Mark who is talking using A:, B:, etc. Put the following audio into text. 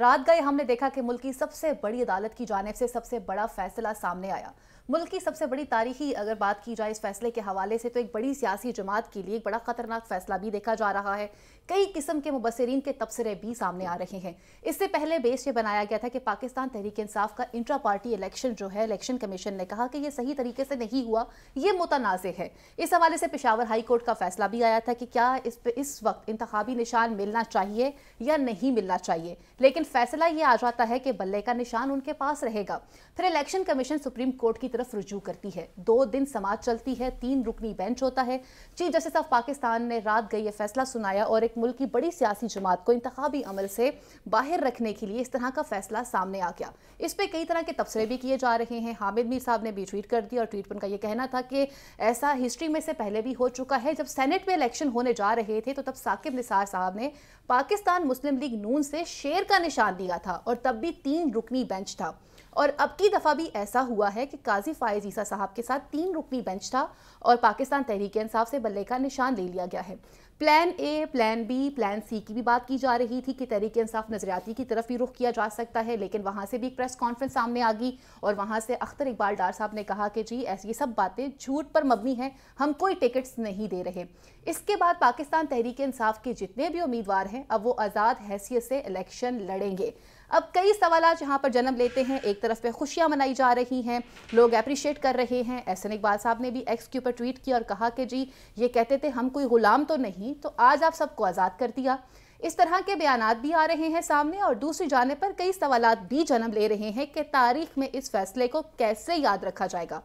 A: रात गए हमने देखा कि मुल्क की सबसे बड़ी अदालत की जानब से सबसे बड़ा फैसला सामने आया मुल्क की सबसे बड़ी तारीखी अगर बात की जाए इस फैसले के हवाले से तो एक बड़ी सियासी जमात के लिए एक बड़ा खतरनाक फैसला भी देखा जा रहा है कई किस्म के मुबसरीन के तबसरे भी सामने आ रहे हैं इससे पहले बेस ये बनाया गया था कि पाकिस्तान तहरीक इंसाफ का इंट्रा पार्टी इलेक्शन जो है इलेक्शन कमीशन ने कहा कि यह सही तरीके से नहीं हुआ ये मुतनाज़ है इस हवाले से पिशावर हाई कोर्ट का फैसला भी आया था कि क्या इस पर इस वक्त इंतबी निशान मिलना चाहिए या नहीं मिलना चाहिए लेकिन लेकिन फैसला ये आ जाता है कि बल्ले का निशान उनके पास रहेगा फिर इलेक्शन कमीशन सुप्रीम कोर्ट की तरफ रुजू करती है दो दिन समाज चलती है तीन रुकनी बेंच होता है चीफ जस्टिस ऑफ पाकिस्तान ने रात गई ये फैसला सुनाया और एक मुल्क की बड़ी सियासी जमात को इंतबी अमल से बाहर रखने के लिए इस तरह का फैसला सामने आ गया इस पर कई तरह के तबसरे भी किए जा रहे हैं हामिद मीर साहब ने भी ट्वीट कर दिया और ट्वीट पर उनका यह कहना था कि ऐसा हिस्ट्री में से पहले भी हो चुका है जब सेनेट में इलेक्शन होने जा रहे थे तो तब साकिब निसार साहब ने पाकिस्तान मुस्लिम लीग नून से शेर का निशान दिया था और तब भी तीन रुकनी बेंच था और अब की दफ़ा भी ऐसा हुआ है कि काजी फायज ईसा साहब के साथ तीन रुकनी बेंच था और पाकिस्तान तहरीक इंसाफ से बल्ले का निशान ले लिया गया है plan A plan B plan C की भी बात की जा रही थी कि तहरीक इंसाफ नजरियाती की तरफ भी रुख किया जा सकता है लेकिन वहाँ से भी एक प्रेस कॉन्फ्रेंस सामने आ गई और वहाँ से अख्तर इकबाल डार साहब ने कहा कि जी ऐसी ये सब बातें झूठ पर मबनी हैं हम कोई टिकट्स नहीं दे रहे इसके बाद पाकिस्तान तहरीक इंसाफ के जितने भी उम्मीदवार हैं अब वो आज़ाद हैसियत से इलेक्शन लड़ेंगे अब कई सवाल यहाँ पर जन्म लेते हैं एक तरफ पे खुशियां मनाई जा रही हैं लोग अप्रिशिएट कर रहे हैं एहसन इकबाल साहब ने भी एक्स के ऊपर ट्वीट किया और कहा कि जी ये कहते थे हम कोई गुलाम तो नहीं तो आज आप सबको आज़ाद कर दिया इस तरह के बयान भी आ रहे हैं सामने और दूसरी जाने पर कई सवाल भी जन्म ले रहे हैं कि तारीख में इस फैसले को कैसे याद रखा जाएगा